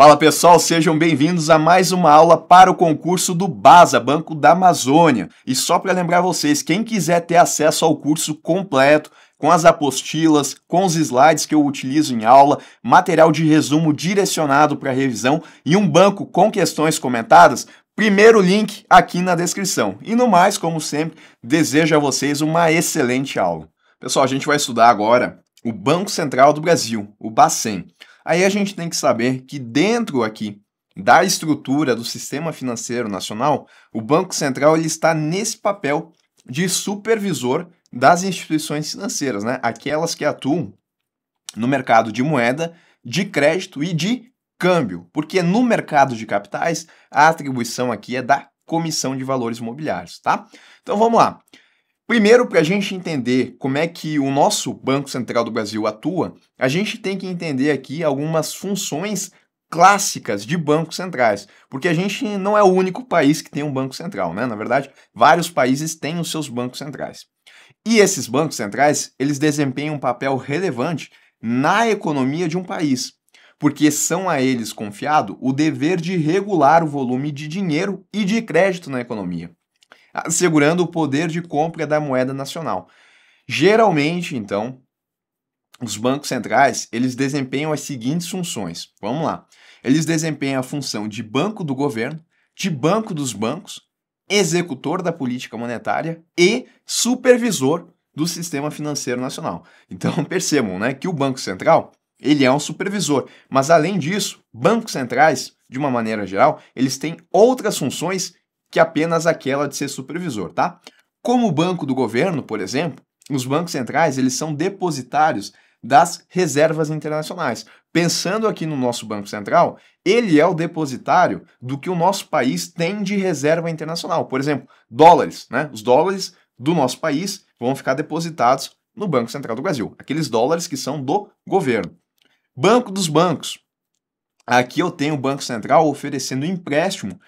Fala pessoal, sejam bem-vindos a mais uma aula para o concurso do BASA, Banco da Amazônia. E só para lembrar vocês, quem quiser ter acesso ao curso completo, com as apostilas, com os slides que eu utilizo em aula, material de resumo direcionado para revisão e um banco com questões comentadas, primeiro link aqui na descrição. E no mais, como sempre, desejo a vocês uma excelente aula. Pessoal, a gente vai estudar agora o Banco Central do Brasil, o Bacen. Aí a gente tem que saber que dentro aqui da estrutura do sistema financeiro nacional, o Banco Central ele está nesse papel de supervisor das instituições financeiras, né? aquelas que atuam no mercado de moeda, de crédito e de câmbio, porque no mercado de capitais a atribuição aqui é da Comissão de Valores Imobiliários, tá? Então vamos lá. Primeiro, para a gente entender como é que o nosso Banco Central do Brasil atua, a gente tem que entender aqui algumas funções clássicas de bancos centrais, porque a gente não é o único país que tem um banco central, né? Na verdade, vários países têm os seus bancos centrais. E esses bancos centrais, eles desempenham um papel relevante na economia de um país, porque são a eles confiado o dever de regular o volume de dinheiro e de crédito na economia assegurando o poder de compra da moeda nacional. Geralmente, então, os bancos centrais, eles desempenham as seguintes funções. Vamos lá. Eles desempenham a função de banco do governo, de banco dos bancos, executor da política monetária e supervisor do sistema financeiro nacional. Então percebam, né, que o Banco Central, ele é um supervisor, mas além disso, bancos centrais, de uma maneira geral, eles têm outras funções que apenas aquela de ser supervisor, tá? Como o banco do governo, por exemplo, os bancos centrais, eles são depositários das reservas internacionais. Pensando aqui no nosso Banco Central, ele é o depositário do que o nosso país tem de reserva internacional. Por exemplo, dólares, né? Os dólares do nosso país vão ficar depositados no Banco Central do Brasil, aqueles dólares que são do governo. Banco dos bancos. Aqui eu tenho o Banco Central oferecendo empréstimo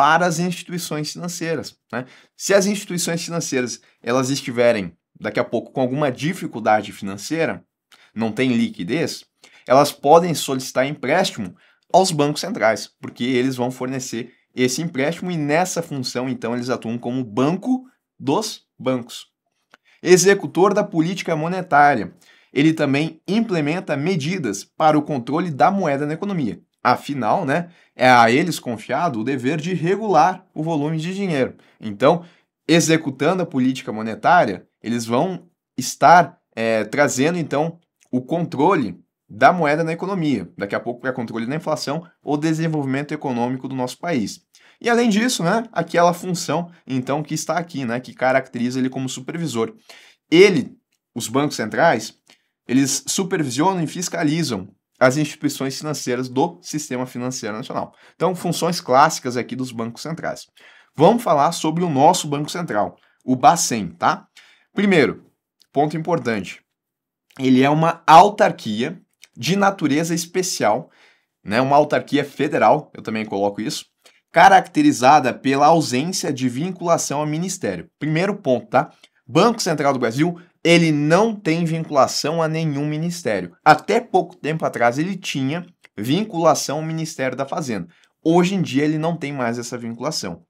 para as instituições financeiras. Né? Se as instituições financeiras elas estiverem daqui a pouco com alguma dificuldade financeira, não tem liquidez, elas podem solicitar empréstimo aos bancos centrais, porque eles vão fornecer esse empréstimo e nessa função então eles atuam como banco dos bancos. Executor da política monetária. Ele também implementa medidas para o controle da moeda na economia. Afinal, né, é a eles confiado o dever de regular o volume de dinheiro. Então, executando a política monetária, eles vão estar é, trazendo então o controle da moeda na economia, daqui a pouco para é controle da inflação ou desenvolvimento econômico do nosso país. E além disso, né, aquela função então que está aqui, né, que caracteriza ele como supervisor. Ele, os bancos centrais, eles supervisionam e fiscalizam as instituições financeiras do sistema financeiro nacional. Então, funções clássicas aqui dos bancos centrais. Vamos falar sobre o nosso Banco Central, o Bacen, tá? Primeiro, ponto importante. Ele é uma autarquia de natureza especial, né? Uma autarquia federal, eu também coloco isso, caracterizada pela ausência de vinculação a ministério. Primeiro ponto, tá? Banco Central do Brasil ele não tem vinculação a nenhum ministério. Até pouco tempo atrás ele tinha vinculação ao Ministério da Fazenda. Hoje em dia ele não tem mais essa vinculação.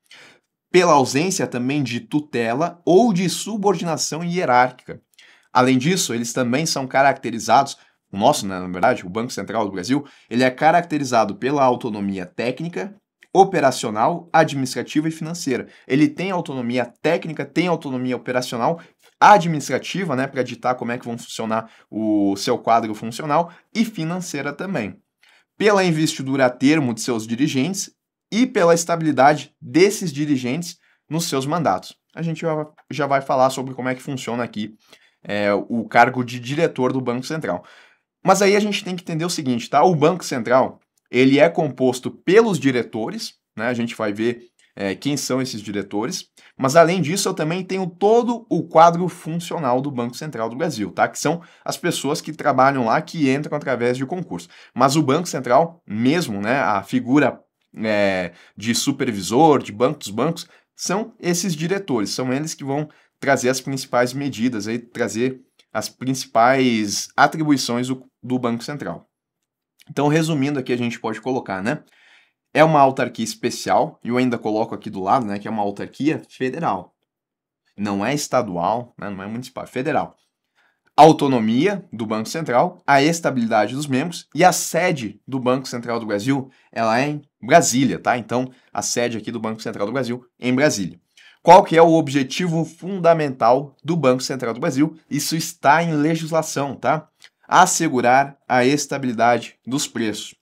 Pela ausência também de tutela ou de subordinação hierárquica. Além disso, eles também são caracterizados o nosso, né, na verdade, o Banco Central do Brasil, ele é caracterizado pela autonomia técnica, operacional, administrativa e financeira. Ele tem autonomia técnica, tem autonomia operacional administrativa, né, para ditar como é que vão funcionar o seu quadro funcional, e financeira também. Pela investidura a termo de seus dirigentes e pela estabilidade desses dirigentes nos seus mandatos. A gente já vai falar sobre como é que funciona aqui é, o cargo de diretor do Banco Central. Mas aí a gente tem que entender o seguinte, tá? O Banco Central, ele é composto pelos diretores, né? A gente vai ver é, quem são esses diretores, mas além disso eu também tenho todo o quadro funcional do Banco Central do Brasil, tá? Que são as pessoas que trabalham lá, que entram através de concurso. Mas o Banco Central mesmo, né, a figura é, de supervisor, de banco dos bancos, são esses diretores, são eles que vão trazer as principais medidas, aí, trazer as principais atribuições do, do Banco Central. Então, resumindo aqui, a gente pode colocar, né? é uma autarquia especial, e eu ainda coloco aqui do lado, né, que é uma autarquia federal. Não é estadual, né, não é municipal, é federal. A autonomia do Banco Central, a estabilidade dos membros e a sede do Banco Central do Brasil, ela é em Brasília, tá? Então, a sede aqui do Banco Central do Brasil é em Brasília. Qual que é o objetivo fundamental do Banco Central do Brasil? Isso está em legislação, tá? Assegurar a estabilidade dos preços.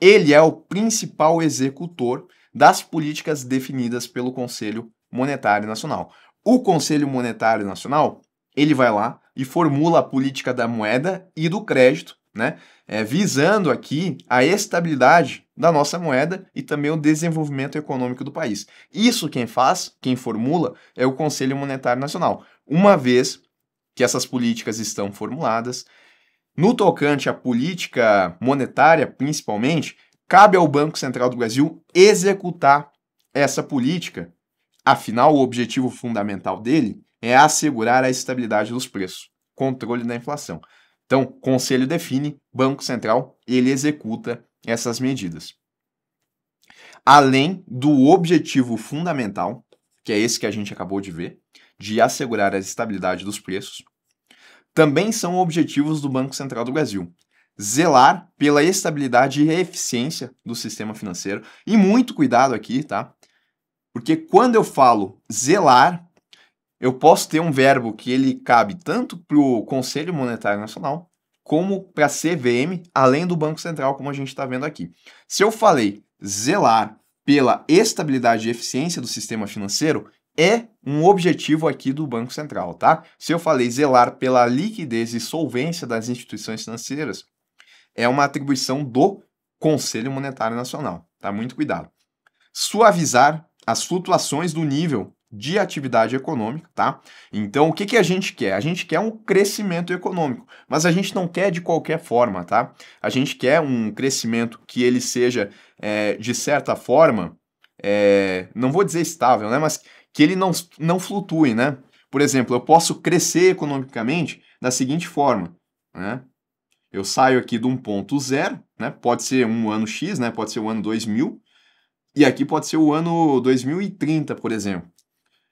Ele é o principal executor das políticas definidas pelo Conselho Monetário Nacional. O Conselho Monetário Nacional, ele vai lá e formula a política da moeda e do crédito, né? É, visando aqui a estabilidade da nossa moeda e também o desenvolvimento econômico do país. Isso quem faz, quem formula, é o Conselho Monetário Nacional. Uma vez que essas políticas estão formuladas, no tocante à política monetária, principalmente, cabe ao Banco Central do Brasil executar essa política. Afinal, o objetivo fundamental dele é assegurar a estabilidade dos preços, controle da inflação. Então, conselho define, Banco Central, ele executa essas medidas. Além do objetivo fundamental, que é esse que a gente acabou de ver, de assegurar a estabilidade dos preços, também são objetivos do Banco Central do Brasil. Zelar pela estabilidade e eficiência do sistema financeiro. E muito cuidado aqui, tá? Porque quando eu falo zelar, eu posso ter um verbo que ele cabe tanto para o Conselho Monetário Nacional como para a CVM, além do Banco Central, como a gente está vendo aqui. Se eu falei zelar pela estabilidade e eficiência do sistema financeiro, é um objetivo aqui do Banco Central, tá? Se eu falei zelar pela liquidez e solvência das instituições financeiras, é uma atribuição do Conselho Monetário Nacional, tá? Muito cuidado. Suavizar as flutuações do nível de atividade econômica, tá? Então, o que, que a gente quer? A gente quer um crescimento econômico, mas a gente não quer de qualquer forma, tá? A gente quer um crescimento que ele seja, é, de certa forma, é, não vou dizer estável, né? Mas que ele não, não flutue, né? Por exemplo, eu posso crescer economicamente da seguinte forma, né? Eu saio aqui de um ponto zero, né? Pode ser um ano X, né? Pode ser o ano 2000, e aqui pode ser o ano 2030, por exemplo.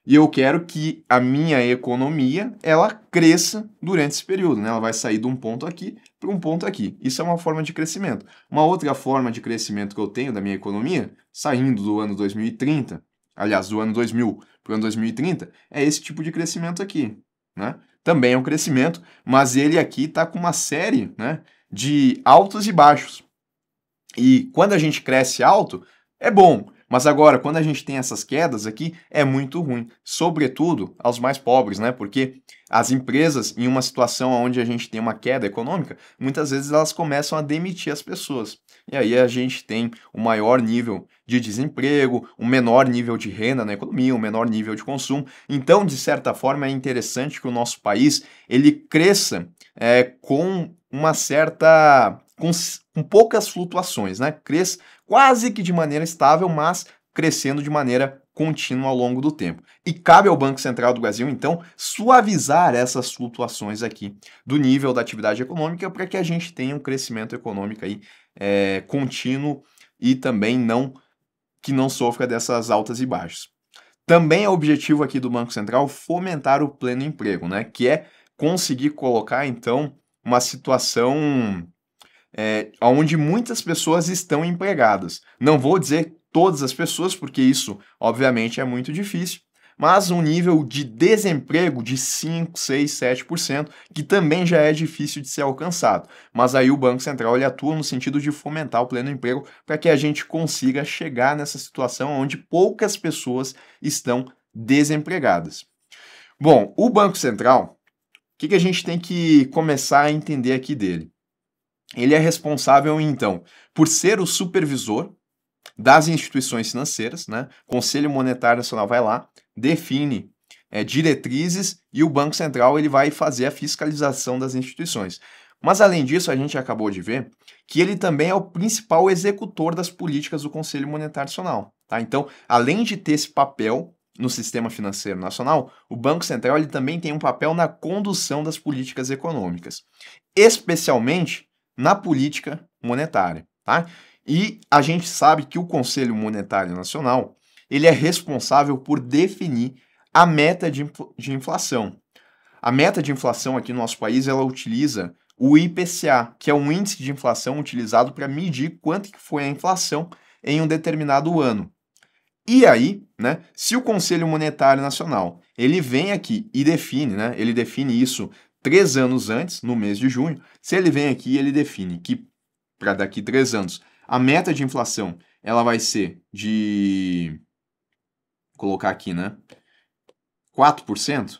E eu quero que a minha economia, ela cresça durante esse período, né? Ela vai sair de um ponto aqui para um ponto aqui. Isso é uma forma de crescimento. Uma outra forma de crescimento que eu tenho da minha economia, saindo do ano 2030, aliás, do ano 2000 para o ano 2030, é esse tipo de crescimento aqui. Né? Também é um crescimento, mas ele aqui está com uma série né, de altos e baixos. E quando a gente cresce alto, é bom. Mas agora, quando a gente tem essas quedas aqui, é muito ruim, sobretudo aos mais pobres, né? Porque as empresas, em uma situação onde a gente tem uma queda econômica, muitas vezes elas começam a demitir as pessoas e aí a gente tem o um maior nível de desemprego, um menor nível de renda na economia, um menor nível de consumo. Então, de certa forma, é interessante que o nosso país ele cresça é, com uma certa com, com poucas flutuações, né? Cresça quase que de maneira estável, mas crescendo de maneira contínua ao longo do tempo. E cabe ao Banco Central do Brasil, então, suavizar essas flutuações aqui do nível da atividade econômica para que a gente tenha um crescimento econômico aí é, contínuo e também não que não sofra dessas altas e baixas. Também é objetivo aqui do Banco Central fomentar o pleno emprego, né? Que é conseguir colocar então uma situação é, onde muitas pessoas estão empregadas. Não vou dizer todas as pessoas, porque isso obviamente é muito difícil, mas um nível de desemprego de 5, 6, 7%, que também já é difícil de ser alcançado. Mas aí o Banco Central ele atua no sentido de fomentar o pleno emprego para que a gente consiga chegar nessa situação onde poucas pessoas estão desempregadas. Bom, o Banco Central, o que, que a gente tem que começar a entender aqui dele? Ele é responsável, então, por ser o supervisor das instituições financeiras, né? Conselho Monetário Nacional vai lá, define é, diretrizes e o Banco Central ele vai fazer a fiscalização das instituições. Mas além disso, a gente acabou de ver que ele também é o principal executor das políticas do Conselho Monetário Nacional. Tá? Então, além de ter esse papel no sistema financeiro nacional, o Banco Central ele também tem um papel na condução das políticas econômicas, especialmente na política monetária. Tá? E a gente sabe que o Conselho Monetário Nacional ele é responsável por definir a meta de, infl de inflação. A meta de inflação aqui no nosso país, ela utiliza o IPCA, que é um índice de inflação utilizado para medir quanto que foi a inflação em um determinado ano. E aí, né, se o Conselho Monetário Nacional, ele vem aqui e define, né, ele define isso três anos antes, no mês de junho, se ele vem aqui e ele define que para daqui três anos a meta de inflação ela vai ser de colocar aqui, né? 4%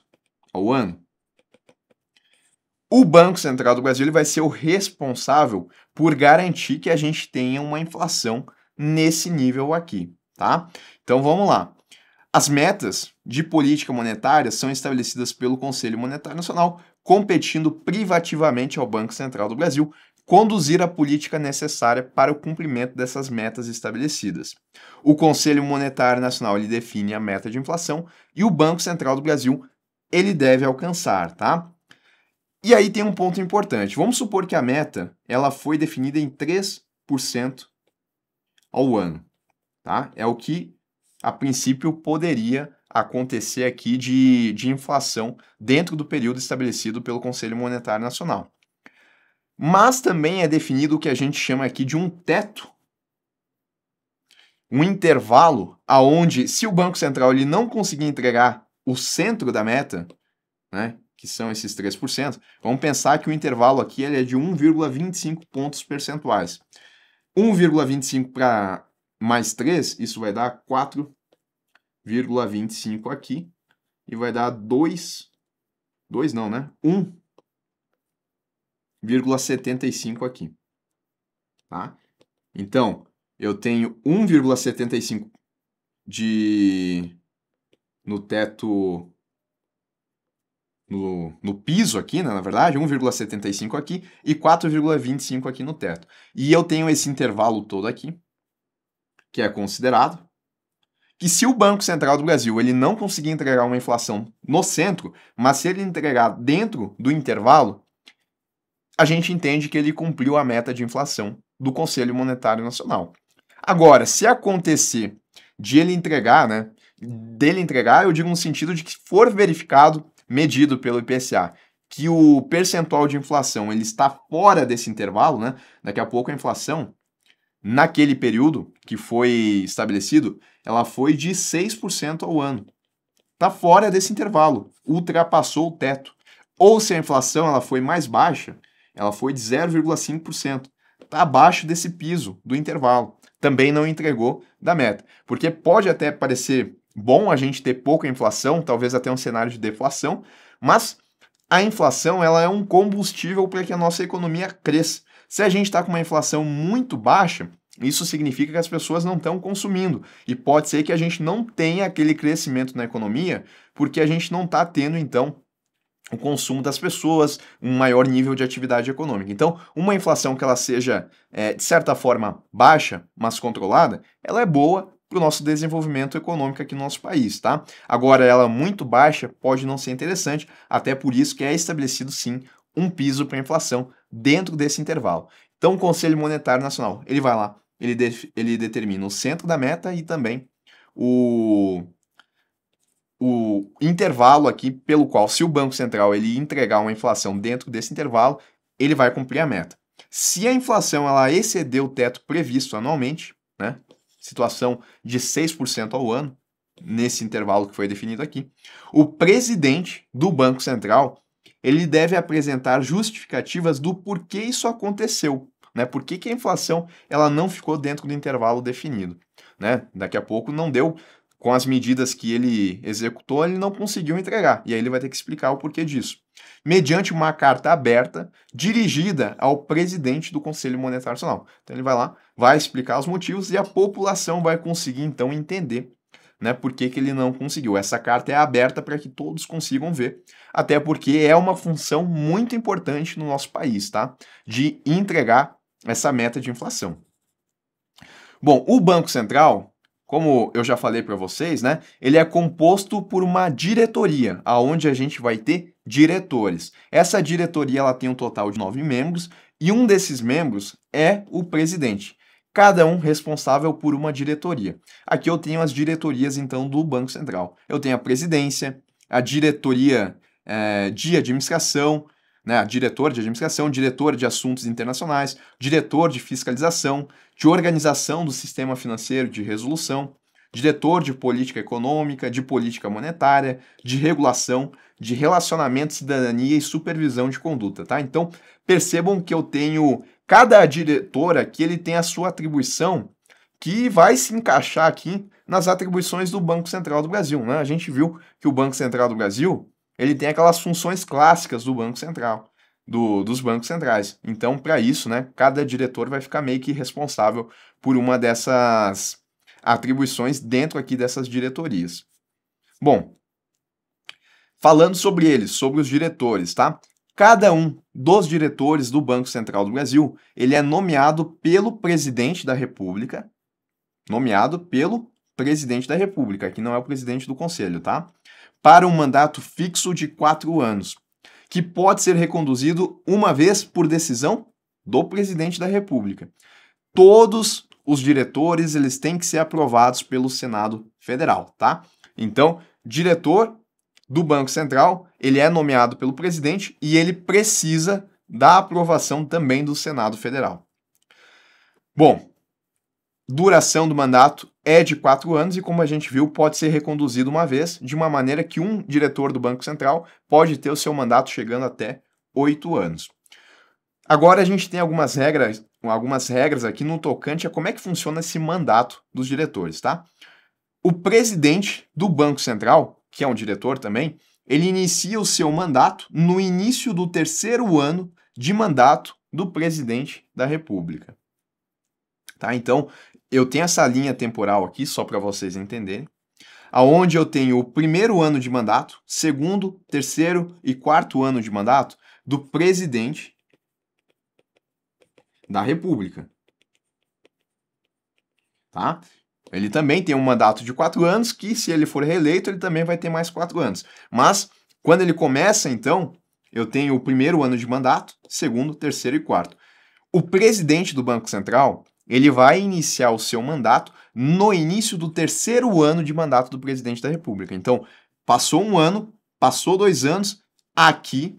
ao ano. O Banco Central do Brasil ele vai ser o responsável por garantir que a gente tenha uma inflação nesse nível aqui, tá? Então vamos lá. As metas de política monetária são estabelecidas pelo Conselho Monetário Nacional, competindo privativamente ao Banco Central do Brasil conduzir a política necessária para o cumprimento dessas metas estabelecidas. O Conselho Monetário Nacional ele define a meta de inflação e o Banco Central do Brasil ele deve alcançar, tá? E aí tem um ponto importante. Vamos supor que a meta ela foi definida em 3% ao ano, tá? É o que a princípio poderia acontecer aqui de, de inflação dentro do período estabelecido pelo Conselho Monetário Nacional. Mas também é definido o que a gente chama aqui de um teto. Um intervalo aonde, se o Banco Central ele não conseguir entregar o centro da meta, né, que são esses 3%, vamos pensar que o intervalo aqui ele é de 1,25 pontos percentuais. 1,25 para mais 3, isso vai dar 4,25 aqui e vai dar 2, 2 não, né? 1 1,75 aqui. Tá? Então, eu tenho 1,75 de no teto no, no piso aqui, né, na verdade, 1,75 aqui e 4,25 aqui no teto. E eu tenho esse intervalo todo aqui, que é considerado, que se o Banco Central do Brasil ele não conseguir entregar uma inflação no centro, mas se ele entregar dentro do intervalo, a gente entende que ele cumpriu a meta de inflação do Conselho Monetário Nacional. Agora, se acontecer de ele entregar, né, dele entregar, eu digo no sentido de que for verificado, medido pelo IPCA, que o percentual de inflação ele está fora desse intervalo, né? Daqui a pouco a inflação naquele período que foi estabelecido, ela foi de 6% ao ano. Está fora desse intervalo, ultrapassou o teto. Ou se a inflação ela foi mais baixa, ela foi de 0,5%, Está abaixo desse piso do intervalo. Também não entregou da meta. Porque pode até parecer bom a gente ter pouca inflação, talvez até um cenário de deflação, mas a inflação ela é um combustível para que a nossa economia cresça. Se a gente está com uma inflação muito baixa, isso significa que as pessoas não estão consumindo. E pode ser que a gente não tenha aquele crescimento na economia, porque a gente não está tendo, então, o consumo das pessoas, um maior nível de atividade econômica. Então, uma inflação que ela seja, é, de certa forma, baixa, mas controlada, ela é boa para o nosso desenvolvimento econômico aqui no nosso país, tá? Agora, ela muito baixa pode não ser interessante, até por isso que é estabelecido, sim, um piso para a inflação dentro desse intervalo. Então, o Conselho Monetário Nacional, ele vai lá, ele, ele determina o centro da meta e também o o intervalo aqui pelo qual, se o Banco Central ele entregar uma inflação dentro desse intervalo, ele vai cumprir a meta. Se a inflação ela exceder o teto previsto anualmente, né, situação de 6% ao ano, nesse intervalo que foi definido aqui, o presidente do Banco Central ele deve apresentar justificativas do porquê isso aconteceu, né? Por que, que a inflação ela não ficou dentro do intervalo definido, né? Daqui a pouco não deu com as medidas que ele executou, ele não conseguiu entregar. E aí ele vai ter que explicar o porquê disso. Mediante uma carta aberta dirigida ao presidente do Conselho Monetário Nacional. Então ele vai lá, vai explicar os motivos e a população vai conseguir então entender né, por que, que ele não conseguiu. Essa carta é aberta para que todos consigam ver, até porque é uma função muito importante no nosso país, tá? De entregar essa meta de inflação. Bom, o Banco Central como eu já falei para vocês, né? Ele é composto por uma diretoria, aonde a gente vai ter diretores. Essa diretoria ela tem um total de nove membros e um desses membros é o presidente cada um responsável por uma diretoria. Aqui eu tenho as diretorias, então, do Banco Central. Eu tenho a presidência, a diretoria é, de administração, né, diretor de administração, diretor de assuntos internacionais, diretor de fiscalização, de organização do sistema financeiro de resolução, diretor de política econômica, de política monetária, de regulação, de relacionamento, cidadania e supervisão de conduta, tá? Então, percebam que eu tenho cada diretor aqui, ele tem a sua atribuição que vai se encaixar aqui nas atribuições do Banco Central do Brasil, né? A gente viu que o Banco Central do Brasil, ele tem aquelas funções clássicas do Banco Central do, dos bancos centrais. Então, para isso, né, cada diretor vai ficar meio que responsável por uma dessas atribuições dentro aqui dessas diretorias. Bom, falando sobre eles, sobre os diretores, tá? Cada um dos diretores do Banco Central do Brasil, ele é nomeado pelo presidente da República, nomeado pelo presidente da República, que não é o presidente do Conselho, tá? Para um mandato fixo de quatro anos que pode ser reconduzido uma vez por decisão do presidente da República. Todos os diretores, eles têm que ser aprovados pelo Senado Federal, tá? Então, diretor do Banco Central, ele é nomeado pelo presidente e ele precisa da aprovação também do Senado Federal. Bom, duração do mandato é de quatro anos e, como a gente viu, pode ser reconduzido uma vez, de uma maneira que um diretor do Banco Central pode ter o seu mandato chegando até oito anos. Agora a gente tem algumas regras, algumas regras aqui no tocante a como é que funciona esse mandato dos diretores, tá? O presidente do Banco Central, que é um diretor também, ele inicia o seu mandato no início do terceiro ano de mandato do presidente da República. Tá? Então, eu tenho essa linha temporal aqui, só para vocês entenderem, aonde eu tenho o primeiro ano de mandato, segundo, terceiro e quarto ano de mandato do presidente da República. Tá? Ele também tem um mandato de quatro anos, que se ele for reeleito, ele também vai ter mais quatro anos. Mas, quando ele começa, então, eu tenho o primeiro ano de mandato, segundo, terceiro e quarto. O presidente do Banco Central ele vai iniciar o seu mandato no início do terceiro ano de mandato do presidente da República. Então, passou um ano, passou dois anos, aqui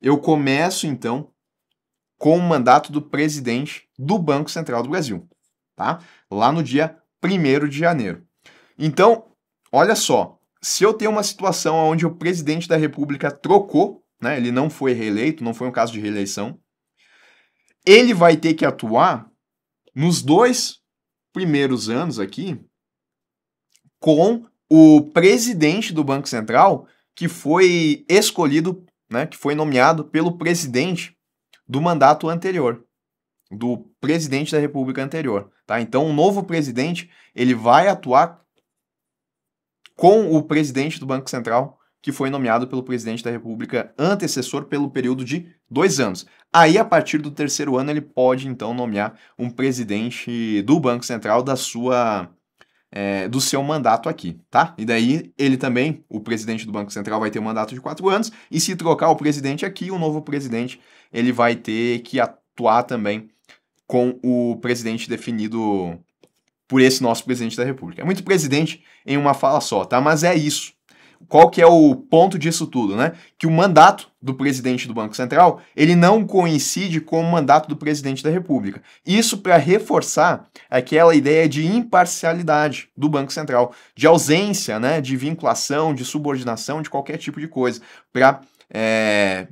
eu começo então com o mandato do presidente do Banco Central do Brasil, tá? Lá no dia 1 de janeiro. Então, olha só, se eu tenho uma situação onde o presidente da República trocou, né, ele não foi reeleito, não foi um caso de reeleição, ele vai ter que atuar nos dois primeiros anos aqui com o presidente do Banco Central, que foi escolhido, né, que foi nomeado pelo presidente do mandato anterior, do presidente da República anterior, tá? Então, o novo presidente, ele vai atuar com o presidente do Banco Central que foi nomeado pelo presidente da República antecessor pelo período de dois anos. Aí, a partir do terceiro ano, ele pode então nomear um presidente do Banco Central da sua. É, do seu mandato aqui, tá? E daí ele também, o presidente do Banco Central, vai ter um mandato de quatro anos, e se trocar o presidente aqui, o novo presidente, ele vai ter que atuar também com o presidente definido por esse nosso presidente da República. É muito presidente em uma fala só, tá? Mas é isso qual que é o ponto disso tudo, né? Que o mandato do presidente do Banco Central, ele não coincide com o mandato do presidente da República. Isso para reforçar aquela ideia de imparcialidade do Banco Central, de ausência, né, de vinculação, de subordinação, de qualquer tipo de coisa, para é,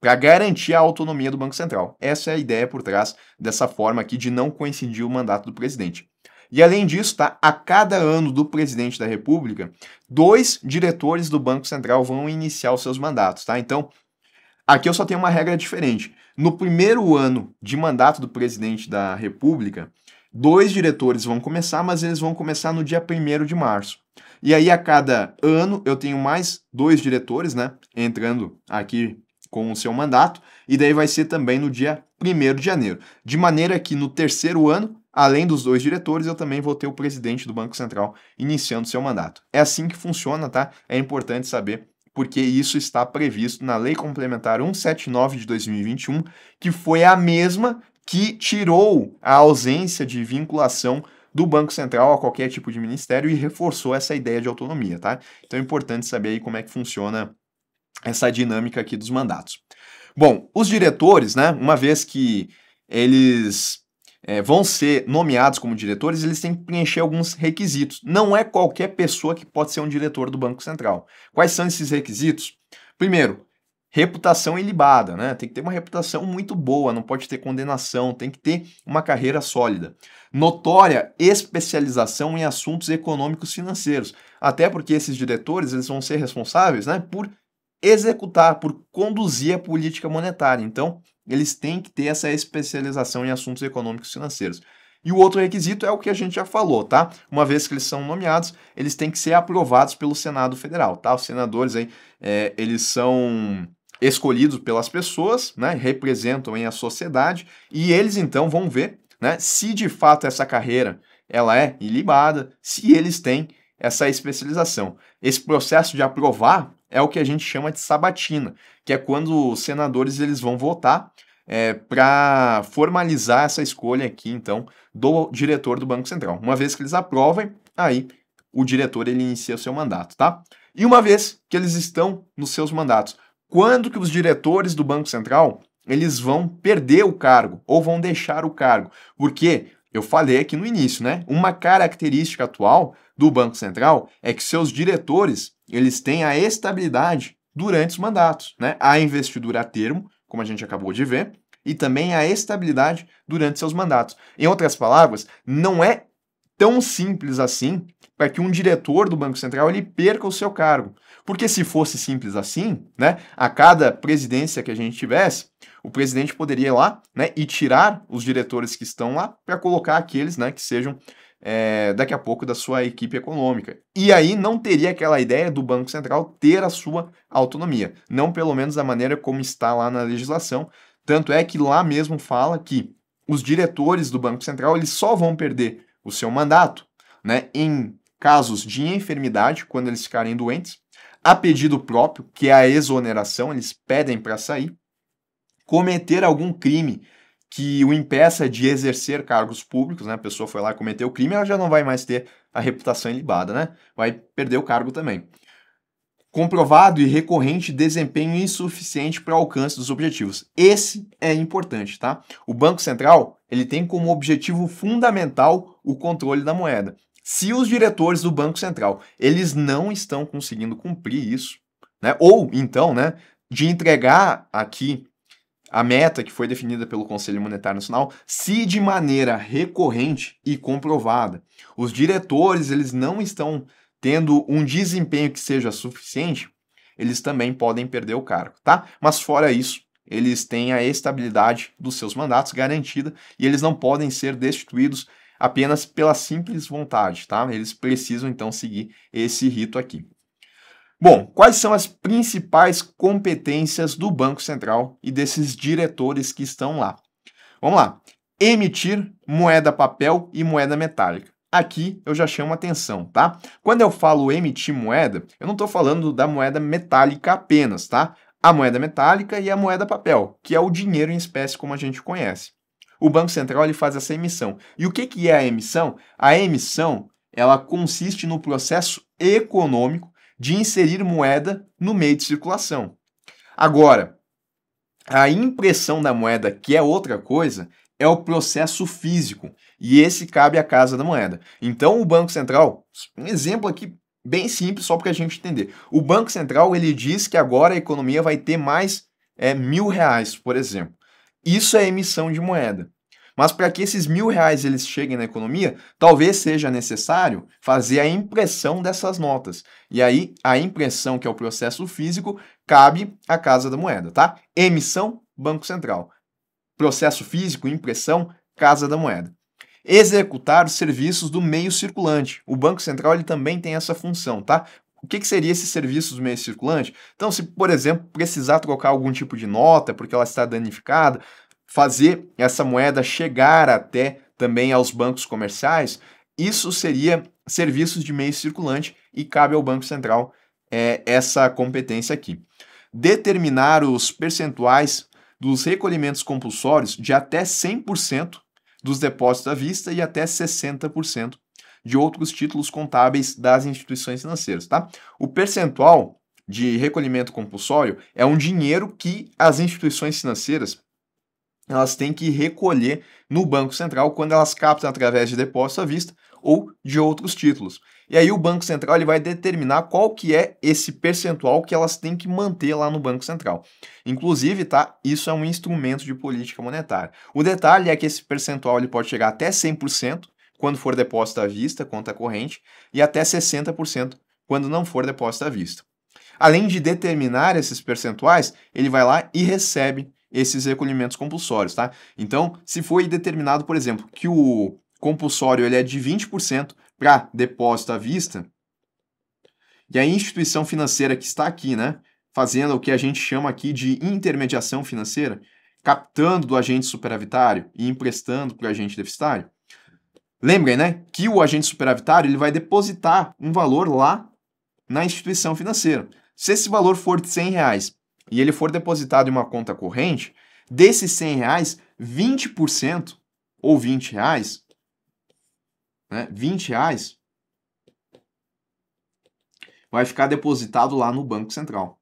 para garantir a autonomia do Banco Central. Essa é a ideia por trás dessa forma aqui de não coincidir o mandato do presidente. E além disso, tá, a cada ano do presidente da República, dois diretores do Banco Central vão iniciar os seus mandatos, tá? Então, aqui eu só tenho uma regra diferente. No primeiro ano de mandato do presidente da República, dois diretores vão começar, mas eles vão começar no dia 1 de março. E aí a cada ano eu tenho mais dois diretores, né, entrando aqui com o seu mandato, e daí vai ser também no dia 1 de janeiro. De maneira que no terceiro ano Além dos dois diretores, eu também vou ter o presidente do Banco Central iniciando seu mandato. É assim que funciona, tá? É importante saber porque isso está previsto na Lei Complementar 179 de 2021, que foi a mesma que tirou a ausência de vinculação do Banco Central a qualquer tipo de ministério e reforçou essa ideia de autonomia, tá? Então é importante saber aí como é que funciona essa dinâmica aqui dos mandatos. Bom, os diretores, né, uma vez que eles é, vão ser nomeados como diretores, eles têm que preencher alguns requisitos. Não é qualquer pessoa que pode ser um diretor do Banco Central. Quais são esses requisitos? Primeiro, reputação ilibada, né? Tem que ter uma reputação muito boa, não pode ter condenação, tem que ter uma carreira sólida. Notória especialização em assuntos econômicos financeiros, até porque esses diretores, eles vão ser responsáveis, né, por executar, por conduzir a política monetária. Então, eles têm que ter essa especialização em assuntos econômicos e financeiros. E o outro requisito é o que a gente já falou, tá? Uma vez que eles são nomeados, eles têm que ser aprovados pelo Senado Federal, tá? Os senadores aí, é, eles são escolhidos pelas pessoas, né? Representam aí a sociedade e eles então vão ver, né? Se de fato essa carreira ela é ilibada, se eles têm essa especialização. Esse processo de aprovar é o que a gente chama de sabatina, que é quando os senadores eles vão votar é, para formalizar essa escolha aqui, então, do diretor do Banco Central. Uma vez que eles aprovem, aí o diretor ele inicia o seu mandato, tá? E uma vez que eles estão nos seus mandatos, quando que os diretores do Banco Central eles vão perder o cargo ou vão deixar o cargo? Porque eu falei aqui no início, né? Uma característica atual do Banco Central é que seus diretores, eles têm a estabilidade durante os mandatos, né? A investidura a termo, como a gente acabou de ver, e também a estabilidade durante seus mandatos. Em outras palavras, não é tão simples assim para que um diretor do Banco Central ele perca o seu cargo. Porque se fosse simples assim, né, a cada presidência que a gente tivesse, o presidente poderia ir lá né, e tirar os diretores que estão lá para colocar aqueles né, que sejam é, daqui a pouco da sua equipe econômica. E aí não teria aquela ideia do Banco Central ter a sua autonomia, não pelo menos da maneira como está lá na legislação. Tanto é que lá mesmo fala que os diretores do Banco Central eles só vão perder o seu mandato né, em casos de enfermidade, quando eles ficarem doentes, a pedido próprio, que é a exoneração, eles pedem para sair, cometer algum crime que o impeça de exercer cargos públicos, né? A pessoa foi lá e cometeu o crime, ela já não vai mais ter a reputação ilibada, né? Vai perder o cargo também. Comprovado e recorrente desempenho insuficiente para o alcance dos objetivos. Esse é importante, tá? O Banco Central, ele tem como objetivo fundamental o controle da moeda. Se os diretores do Banco Central, eles não estão conseguindo cumprir isso, né? Ou então, né, de entregar aqui a meta que foi definida pelo Conselho Monetário Nacional, se de maneira recorrente e comprovada, os diretores eles não estão tendo um desempenho que seja suficiente, eles também podem perder o cargo, tá? Mas fora isso, eles têm a estabilidade dos seus mandatos garantida e eles não podem ser destituídos apenas pela simples vontade, tá? Eles precisam então seguir esse rito aqui. Bom, quais são as principais competências do Banco Central e desses diretores que estão lá? Vamos lá. Emitir moeda papel e moeda metálica. Aqui eu já chamo atenção, tá? Quando eu falo emitir moeda, eu não estou falando da moeda metálica apenas, tá? A moeda metálica e a moeda papel, que é o dinheiro em espécie como a gente conhece. O Banco Central ele faz essa emissão. E o que, que é a emissão? A emissão ela consiste no processo econômico de inserir moeda no meio de circulação. Agora, a impressão da moeda, que é outra coisa, é o processo físico e esse cabe à Casa da Moeda. Então, o Banco Central, um exemplo aqui bem simples só para a gente entender. O Banco Central ele diz que agora a economia vai ter mais é, mil reais, por exemplo. Isso é emissão de moeda. Mas para que esses mil reais eles cheguem na economia, talvez seja necessário fazer a impressão dessas notas. E aí, a impressão, que é o processo físico, cabe à Casa da Moeda, tá? Emissão, Banco Central. Processo físico, impressão, Casa da Moeda executar os serviços do meio circulante. O Banco Central ele também tem essa função, tá? O que, que seria esses serviços do meio circulante? Então, se, por exemplo, precisar trocar algum tipo de nota porque ela está danificada, fazer essa moeda chegar até também aos bancos comerciais, isso seria serviços de meio circulante e cabe ao Banco Central é, essa competência aqui. Determinar os percentuais dos recolhimentos compulsórios de até 100% dos depósitos à vista e até 60% de outros títulos contábeis das instituições financeiras, tá? O percentual de recolhimento compulsório é um dinheiro que as instituições financeiras elas têm que recolher no Banco Central quando elas captam através de depósito à vista ou de outros títulos. E aí o Banco Central ele vai determinar qual que é esse percentual que elas têm que manter lá no Banco Central. Inclusive, tá, isso é um instrumento de política monetária. O detalhe é que esse percentual ele pode chegar até 100% quando for depósito à vista, conta corrente, e até 60% quando não for depósito à vista. Além de determinar esses percentuais, ele vai lá e recebe esses recolhimentos compulsórios, tá? Então, se foi determinado, por exemplo, que o compulsório ele é de 20% para depósito à vista, e a instituição financeira que está aqui, né, fazendo o que a gente chama aqui de intermediação financeira, captando do agente superavitário e emprestando para o agente deficitário. Lembrem, né, que o agente superavitário ele vai depositar um valor lá na instituição financeira. Se esse valor for de 100 reais e ele for depositado em uma conta corrente, desses 100 reais, 20% ou 20 reais, né, 20 reais, vai ficar depositado lá no Banco Central.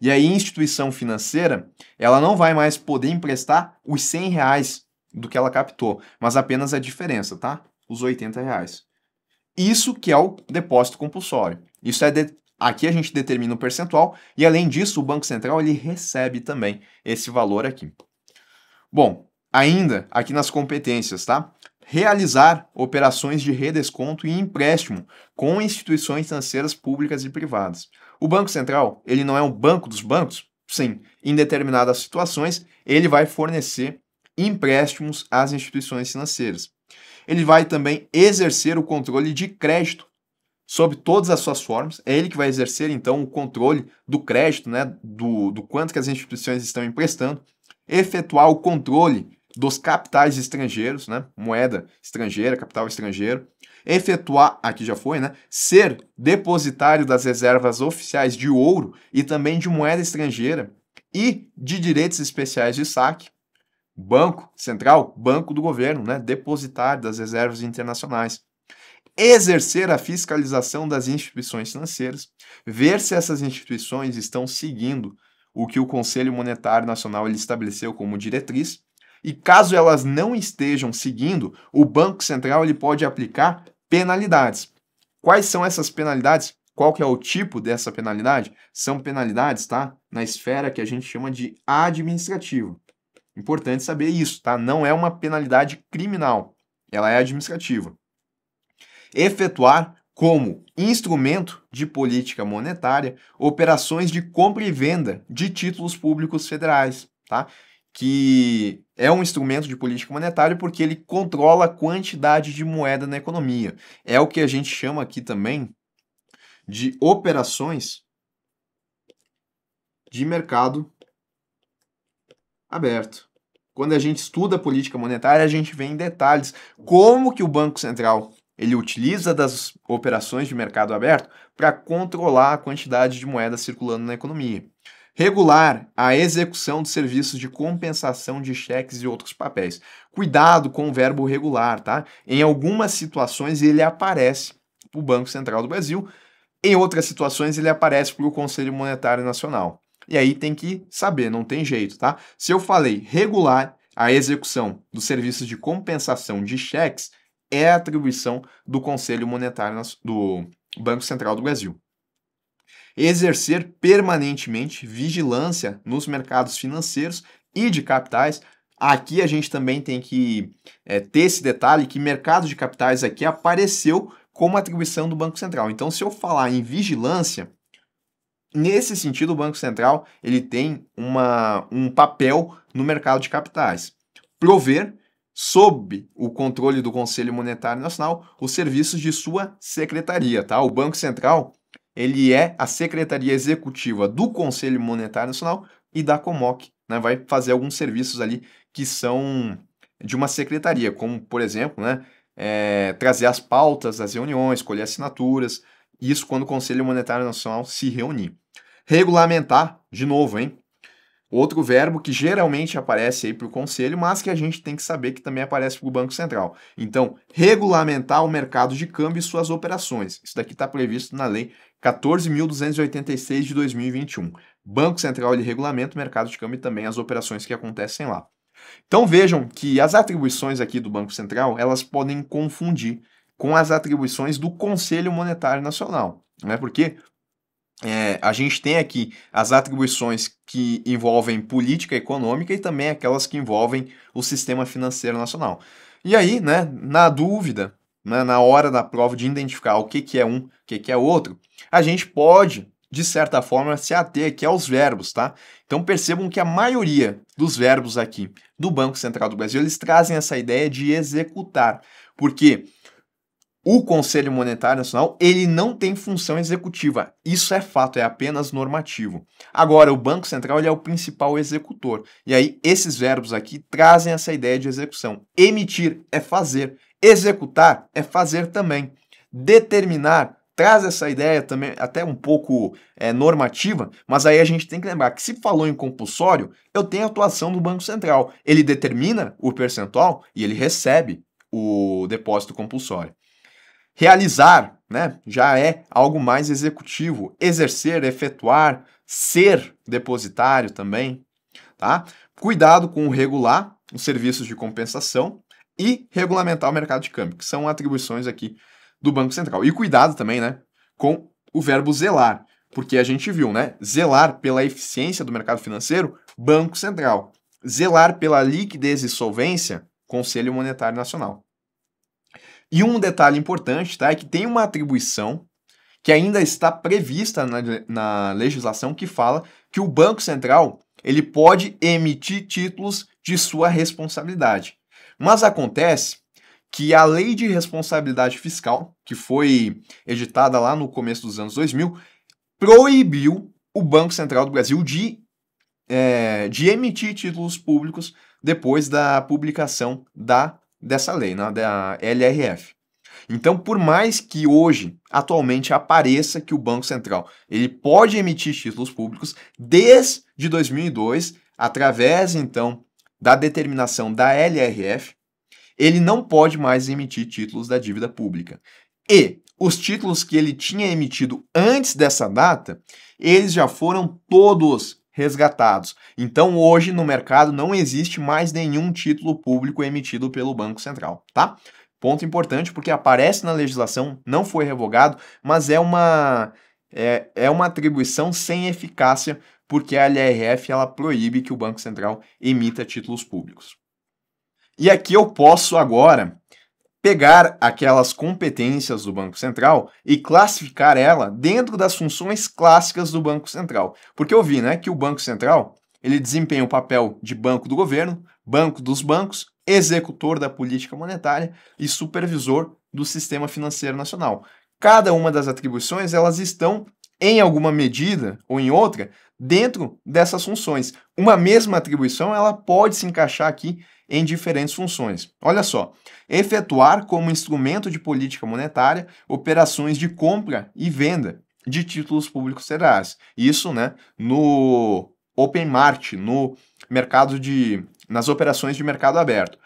E aí, instituição financeira, ela não vai mais poder emprestar os 100 reais do que ela captou, mas apenas a diferença, tá? Os 80 reais. Isso que é o depósito compulsório. Isso é de Aqui a gente determina o percentual e, além disso, o Banco Central ele recebe também esse valor aqui. Bom, ainda aqui nas competências, tá? Realizar operações de redesconto e empréstimo com instituições financeiras públicas e privadas. O Banco Central, ele não é um banco dos bancos? Sim, em determinadas situações, ele vai fornecer empréstimos às instituições financeiras. Ele vai também exercer o controle de crédito sob todas as suas formas. É ele que vai exercer, então, o controle do crédito, né, do, do quanto que as instituições estão emprestando, efetuar o controle dos capitais estrangeiros, né, moeda estrangeira, capital estrangeiro, efetuar, aqui já foi, né, ser depositário das reservas oficiais de ouro e também de moeda estrangeira e de direitos especiais de saque, banco central, banco do governo, né, depositário das reservas internacionais exercer a fiscalização das instituições financeiras, ver se essas instituições estão seguindo o que o Conselho Monetário Nacional estabeleceu como diretriz, e caso elas não estejam seguindo, o Banco Central ele pode aplicar penalidades. Quais são essas penalidades? Qual que é o tipo dessa penalidade? São penalidades, tá? Na esfera que a gente chama de administrativa. Importante saber isso, tá? Não é uma penalidade criminal, ela é administrativa efetuar como instrumento de política monetária operações de compra e venda de títulos públicos federais, tá? que é um instrumento de política monetária porque ele controla a quantidade de moeda na economia. É o que a gente chama aqui também de operações de mercado aberto. Quando a gente estuda política monetária, a gente vê em detalhes como que o Banco Central ele utiliza das operações de mercado aberto para controlar a quantidade de moeda circulando na economia. Regular a execução de serviços de compensação de cheques e outros papéis. Cuidado com o verbo regular, tá? Em algumas situações ele aparece para o Banco Central do Brasil, em outras situações ele aparece para o Conselho Monetário Nacional. E aí tem que saber, não tem jeito, tá? Se eu falei regular a execução dos serviços de compensação de cheques, é atribuição do Conselho Monetário do Banco Central do Brasil. Exercer permanentemente vigilância nos mercados financeiros e de capitais. Aqui a gente também tem que é, ter esse detalhe que mercado de capitais aqui apareceu como atribuição do Banco Central. Então, se eu falar em vigilância, nesse sentido o Banco Central ele tem uma, um papel no mercado de capitais. Prover sob o controle do Conselho Monetário Nacional, os serviços de sua secretaria, tá? O Banco Central, ele é a secretaria executiva do Conselho Monetário Nacional e da Comoc, né? Vai fazer alguns serviços ali que são de uma secretaria, como, por exemplo, né, é, trazer as pautas das reuniões, colher assinaturas, isso quando o Conselho Monetário Nacional se reunir. Regulamentar, de novo, hein? Outro verbo que geralmente aparece aí para o conselho, mas que a gente tem que saber que também aparece para o Banco Central. Então, regulamentar o mercado de câmbio e suas operações. Isso daqui está previsto na Lei 14.286 de 2021. Banco Central ele regulamenta o mercado de câmbio e também as operações que acontecem lá. Então vejam que as atribuições aqui do Banco Central elas podem confundir com as atribuições do Conselho Monetário Nacional. Né? Porque é, a gente tem aqui as atribuições que envolvem política econômica e também aquelas que envolvem o sistema financeiro nacional. E aí, né, na dúvida, né, na hora da prova de identificar o que, que é um, o que, que é outro, a gente pode, de certa forma, se ater aqui aos verbos, tá? Então percebam que a maioria dos verbos aqui do Banco Central do Brasil, eles trazem essa ideia de executar, porque o Conselho Monetário Nacional, ele não tem função executiva. Isso é fato, é apenas normativo. Agora, o Banco Central, ele é o principal executor. E aí, esses verbos aqui trazem essa ideia de execução. Emitir é fazer. Executar é fazer também. Determinar traz essa ideia também, até um pouco é, normativa, mas aí a gente tem que lembrar que se falou em compulsório, eu tenho a atuação do Banco Central. Ele determina o percentual e ele recebe o depósito compulsório. Realizar, né? Já é algo mais executivo. Exercer, efetuar, ser depositário também, tá? Cuidado com regular os serviços de compensação e regulamentar o mercado de câmbio, que são atribuições aqui do Banco Central. E cuidado também, né, com o verbo zelar, porque a gente viu, né, zelar pela eficiência do mercado financeiro, Banco Central. Zelar pela liquidez e solvência, Conselho Monetário Nacional. E um detalhe importante, tá? É que tem uma atribuição que ainda está prevista na, na legislação que fala que o Banco Central ele pode emitir títulos de sua responsabilidade. Mas acontece que a Lei de Responsabilidade Fiscal, que foi editada lá no começo dos anos 2000, proibiu o Banco Central do Brasil de, é, de emitir títulos públicos depois da publicação da dessa lei, né, da LRF. Então, por mais que hoje, atualmente, apareça que o Banco Central ele pode emitir títulos públicos desde 2002, através, então, da determinação da LRF, ele não pode mais emitir títulos da dívida pública. E os títulos que ele tinha emitido antes dessa data, eles já foram todos resgatados. Então, hoje no mercado não existe mais nenhum título público emitido pelo Banco Central, tá? Ponto importante porque aparece na legislação, não foi revogado, mas é uma é, é uma atribuição sem eficácia porque a LRF ela proíbe que o Banco Central emita títulos públicos. E aqui eu posso agora pegar aquelas competências do Banco Central e classificar ela dentro das funções clássicas do Banco Central. Porque eu vi, né, que o Banco Central, ele desempenha o papel de banco do governo, banco dos bancos, executor da política monetária e supervisor do sistema financeiro nacional. Cada uma das atribuições, elas estão em alguma medida ou em outra dentro dessas funções. Uma mesma atribuição, ela pode se encaixar aqui em diferentes funções. Olha só: efetuar como instrumento de política monetária operações de compra e venda de títulos públicos federais. Isso, né, no open market, no mercado de nas operações de mercado aberto.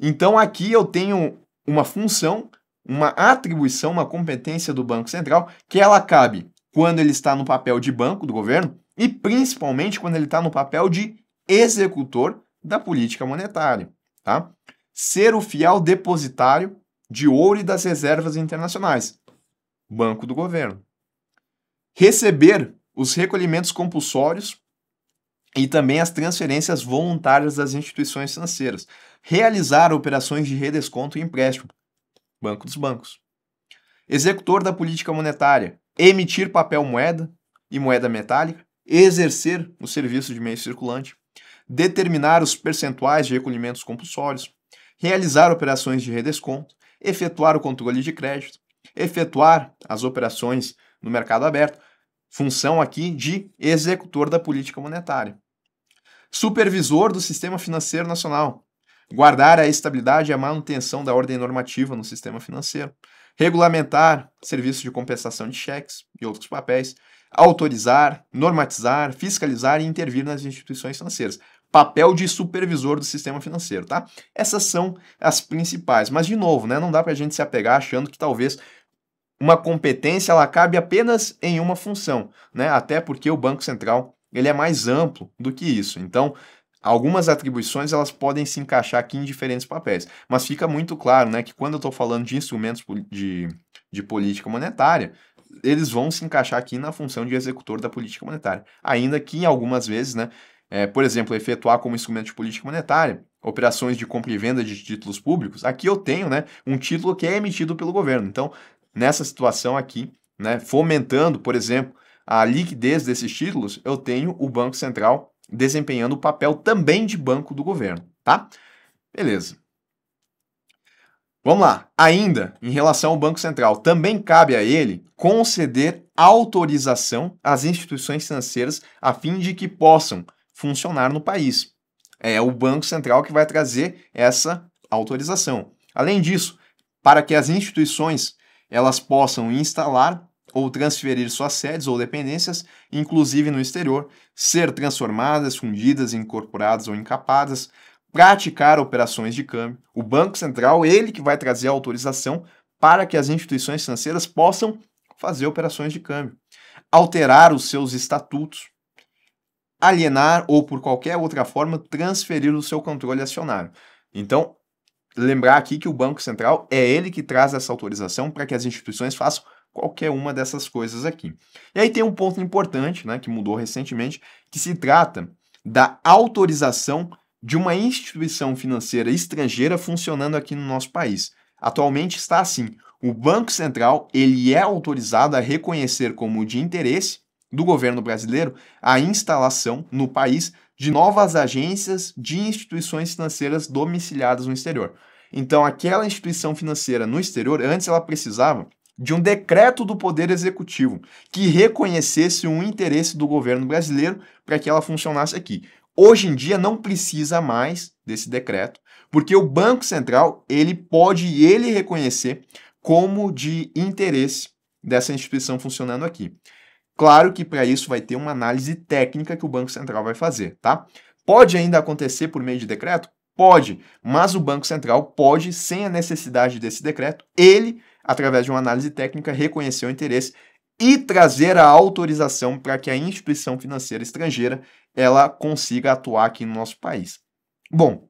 Então aqui eu tenho uma função, uma atribuição, uma competência do Banco Central que ela cabe quando ele está no papel de banco do governo e principalmente quando ele está no papel de executor da política monetária. Tá? Ser o fiel depositário de ouro e das reservas internacionais, banco do governo. Receber os recolhimentos compulsórios e também as transferências voluntárias das instituições financeiras. Realizar operações de redesconto e empréstimo, banco dos bancos. Executor da política monetária, emitir papel moeda e moeda metálica, exercer o serviço de meio circulante, determinar os percentuais de recolhimentos compulsórios, realizar operações de redesconto, efetuar o controle de crédito, efetuar as operações no mercado aberto, função aqui de executor da política monetária. Supervisor do sistema financeiro nacional, guardar a estabilidade e a manutenção da ordem normativa no sistema financeiro, regulamentar serviços de compensação de cheques e outros papéis, autorizar, normatizar, fiscalizar e intervir nas instituições financeiras papel de supervisor do sistema financeiro, tá? Essas são as principais, mas de novo, né, não dá para a gente se apegar achando que talvez uma competência ela cabe apenas em uma função, né? Até porque o Banco Central, ele é mais amplo do que isso. Então, Algumas atribuições elas podem se encaixar aqui em diferentes papéis, mas fica muito claro né, que quando eu estou falando de instrumentos de, de política monetária, eles vão se encaixar aqui na função de executor da política monetária. Ainda que em algumas vezes né, é, por exemplo, efetuar como instrumento de política monetária operações de compra e venda de títulos públicos, aqui eu tenho né, um título que é emitido pelo governo. Então, nessa situação aqui, né, fomentando, por exemplo, a liquidez desses títulos, eu tenho o Banco Central desempenhando o papel também de banco do governo, tá? Beleza. Vamos lá. Ainda em relação ao Banco Central, também cabe a ele conceder autorização às instituições financeiras a fim de que possam funcionar no país. É o Banco Central que vai trazer essa autorização. Além disso, para que as instituições elas possam instalar ou transferir suas sedes ou dependências, inclusive no exterior, ser transformadas, fundidas, incorporadas ou encapadas, praticar operações de câmbio. O Banco Central, ele que vai trazer a autorização para que as instituições financeiras possam fazer operações de câmbio, alterar os seus estatutos, alienar ou por qualquer outra forma transferir o seu controle acionário. Então, lembrar aqui que o Banco Central é ele que traz essa autorização para que as instituições façam qualquer uma dessas coisas aqui. E aí tem um ponto importante, né, que mudou recentemente, que se trata da autorização de uma instituição financeira estrangeira funcionando aqui no nosso país. Atualmente está assim: o Banco Central, ele é autorizado a reconhecer como de interesse do governo brasileiro a instalação no país de novas agências de instituições financeiras domiciliadas no exterior. Então, aquela instituição financeira no exterior, antes ela precisava de um decreto do Poder Executivo que reconhecesse um interesse do governo brasileiro para que ela funcionasse aqui. Hoje em dia não precisa mais desse decreto, porque o Banco Central, ele pode ele reconhecer como de interesse dessa instituição funcionando aqui. Claro que para isso vai ter uma análise técnica que o Banco Central vai fazer, tá? Pode ainda acontecer por meio de decreto? Pode, mas o Banco Central pode, sem a necessidade desse decreto, ele, através de uma análise técnica, reconhecer o interesse e trazer a autorização para que a instituição financeira estrangeira ela consiga atuar aqui no nosso país. Bom,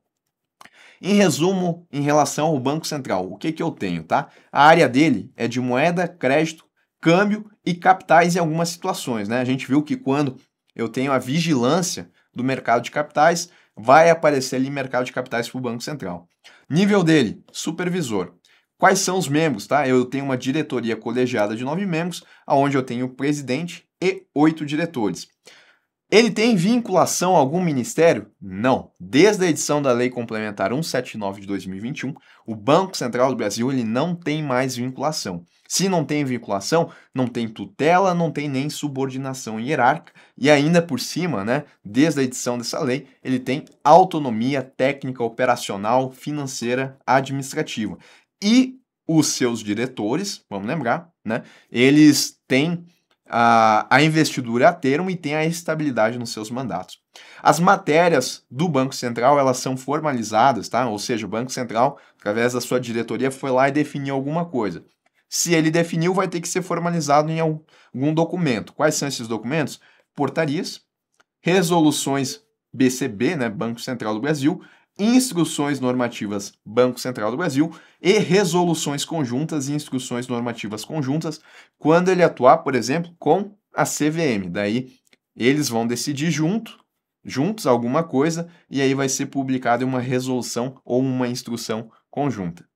em resumo, em relação ao Banco Central, o que, que eu tenho, tá? A área dele é de moeda, crédito, câmbio e capitais em algumas situações. Né? A gente viu que quando eu tenho a vigilância do mercado de capitais, vai aparecer ali mercado de capitais para o Banco Central. Nível dele, supervisor. Quais são os membros? Tá? Eu tenho uma diretoria colegiada de nove membros, onde eu tenho o presidente e oito diretores. Ele tem vinculação a algum ministério? Não. Desde a edição da Lei Complementar 179 de 2021, o Banco Central do Brasil ele não tem mais vinculação. Se não tem vinculação, não tem tutela, não tem nem subordinação hierárquica e ainda por cima, né, desde a edição dessa lei, ele tem autonomia técnica, operacional, financeira, administrativa. E os seus diretores, vamos lembrar, né, eles têm a, a investidura a termo e tem a estabilidade nos seus mandatos. As matérias do Banco Central, elas são formalizadas, tá? Ou seja, o Banco Central, através da sua diretoria, foi lá e definiu alguma coisa. Se ele definiu, vai ter que ser formalizado em algum documento. Quais são esses documentos? Portarias, resoluções BCB, né, Banco Central do Brasil, instruções normativas Banco Central do Brasil e resoluções conjuntas e instruções normativas conjuntas, quando ele atuar, por exemplo, com a CVM. Daí eles vão decidir junto, juntos alguma coisa e aí vai ser publicada uma resolução ou uma instrução conjunta.